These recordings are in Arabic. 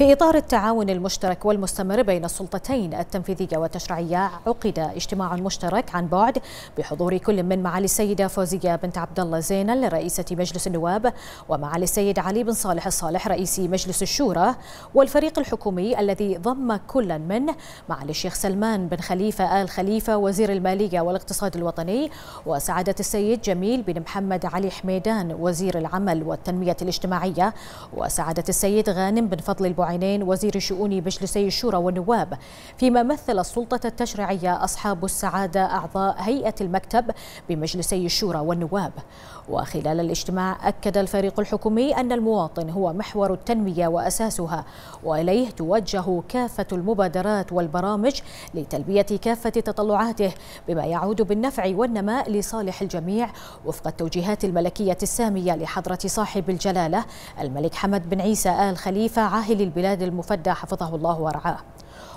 في إطار التعاون المشترك والمستمر بين السلطتين التنفيذية والتشريعية عقد اجتماع مشترك عن بعد بحضور كل من معالي السيدة فوزية بنت عبد الله زينل رئيسة مجلس النواب ومعالي السيد علي بن صالح الصالح رئيس مجلس الشورى والفريق الحكومي الذي ضم كل من معالي الشيخ سلمان بن خليفة آل خليفة وزير المالية والاقتصاد الوطني وسعادة السيد جميل بن محمد علي حميدان وزير العمل والتنمية الاجتماعية وسعادة السيد غانم بن فضل البعيد عينين وزير شؤون مجلسي الشورى والنواب فيما مثل السلطة التشريعية أصحاب السعادة أعضاء هيئة المكتب بمجلسي الشورى والنواب وخلال الاجتماع أكد الفريق الحكومي أن المواطن هو محور التنمية وأساسها وإليه توجه كافة المبادرات والبرامج لتلبية كافة تطلعاته بما يعود بالنفع والنماء لصالح الجميع وفق التوجيهات الملكية السامية لحضرة صاحب الجلالة الملك حمد بن عيسى آل خليفة عاهل البلاد المفدى حفظه الله ورعاه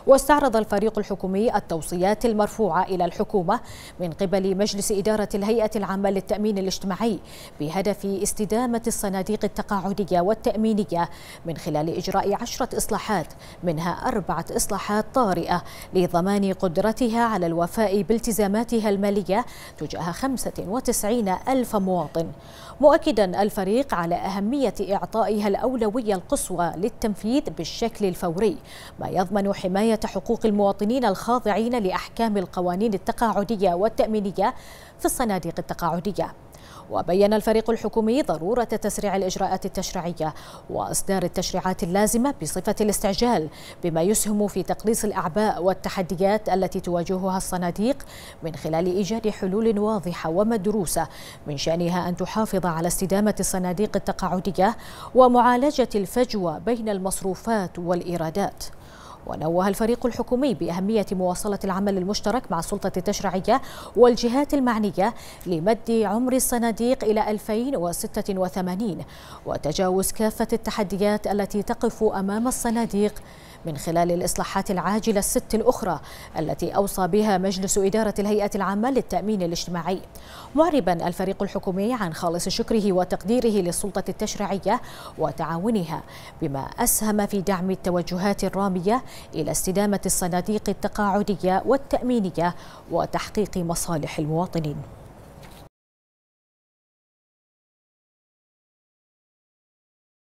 واستعرض الفريق الحكومي التوصيات المرفوعة إلى الحكومة من قبل مجلس إدارة الهيئة العامة للتأمين الاجتماعي بهدف استدامة الصناديق التقاعدية والتأمينية من خلال إجراء عشرة إصلاحات منها أربعة إصلاحات طارئة لضمان قدرتها على الوفاء بالتزاماتها المالية تجاه 95 ألف مواطن مؤكدا الفريق على أهمية إعطائها الأولوية القصوى للتنفيذ بالشكل الفوري ما يضمن حماية حماية حقوق المواطنين الخاضعين لأحكام القوانين التقاعدية والتأمينية في الصناديق التقاعدية وبين الفريق الحكومي ضرورة تسريع الإجراءات التشريعية وإصدار التشريعات اللازمة بصفة الاستعجال بما يسهم في تقليص الأعباء والتحديات التي تواجهها الصناديق من خلال إيجاد حلول واضحة ومدروسة من شأنها أن تحافظ على استدامة الصناديق التقاعدية ومعالجة الفجوة بين المصروفات والإيرادات ونوه الفريق الحكومي بأهمية مواصلة العمل المشترك مع السلطة التشريعية والجهات المعنية لمد عمر الصناديق إلى 2086 وتجاوز كافة التحديات التي تقف أمام الصناديق من خلال الإصلاحات العاجلة الست الأخرى التي أوصى بها مجلس إدارة الهيئة العامة للتأمين الاجتماعي معربا الفريق الحكومي عن خالص شكره وتقديره للسلطة التشريعية وتعاونها بما أسهم في دعم التوجهات الرامية إلى استدامة الصناديق التقاعدية والتأمينية وتحقيق مصالح المواطنين